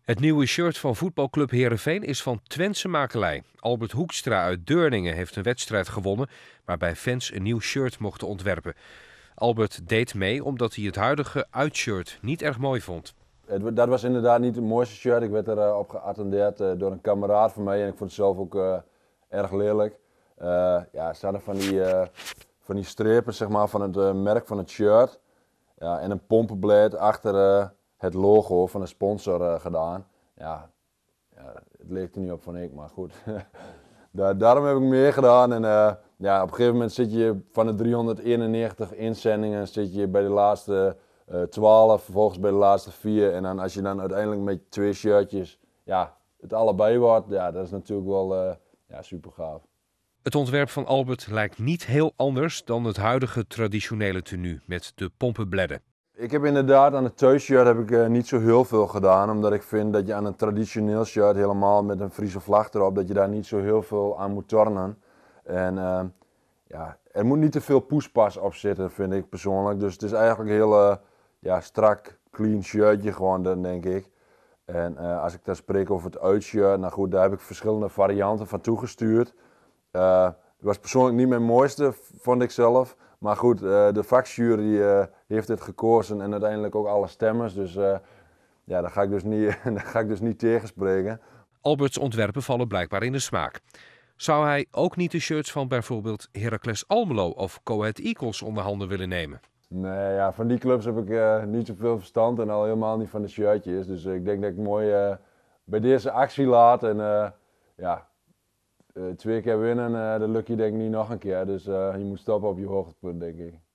Het nieuwe shirt van voetbalclub Herenveen is van Twentse makelij. Albert Hoekstra uit Deurningen heeft een wedstrijd gewonnen waarbij fans een nieuw shirt mochten ontwerpen. Albert deed mee omdat hij het huidige uitshirt niet erg mooi vond. dat was inderdaad niet het mooiste shirt. Ik werd erop eh, op geattendeerd eh, door een kameraad van mij en ik vond het zelf ook eh, erg lelijk. ja, er staan er van die, van die strepen zeg maar, van het merk van het shirt ja, en een pompenblad achter het logo van een sponsor eh, gedaan. Ja, het leek er niet op van ik, maar goed. Daar, daarom heb ik meer gedaan. En eh, ja, op een gegeven moment zit je van de 391 inzendingen zit je bij de laatste uh, eh, 12, vervolgens bij de laatste 4. En dan als je dan uiteindelijk met twee shirtjes ja, het allebei wordt, ja, dat is natuurlijk wel ja, super gaaf. Het ontwerp van Albert lijkt niet heel anders dan het huidige traditionele tenue met de pompenbledden. Ik heb inderdaad aan het thuisshirt heb ik, eh, niet zo heel veel gedaan. Omdat ik vind dat je aan een traditioneel shirt helemaal met een Friese vlag erop, dat je daar niet zo heel veel aan moet tornen. En eh, ja, er moet niet te veel poespas op zitten, vind ik persoonlijk. Dus het is eigenlijk een heel ja, strak, clean shirtje gewoon, dan denk ik. En eh, als ik daar spreek over het uitshirt, nou goed, daar heb ik verschillende varianten van toegestuurd. Het was persoonlijk niet mijn mooiste, vond ik zelf. Maar goed, eh, de vakjury eh, heeft dit gekozen en uiteindelijk ook alle stemmers. Dus eh, ja, daar ga, ik dus niet, daar ga ik dus niet tegenspreken. Alberts ontwerpen vallen blijkbaar in de smaak. Zou hij ook niet de shirts van bijvoorbeeld Heracles Almelo of Coed Eagles onder handen willen nemen? Nee, ja, van die clubs heb ik uh, niet zoveel verstand en al helemaal niet van de shirtjes. Dus ik denk dat ik mooi bij deze actie laat. En ja, eh, twee keer winnen, eh, de lukt je denk ik niet nog een keer. Dus eh, je moet stappen op je hoogtepunt, denk ik.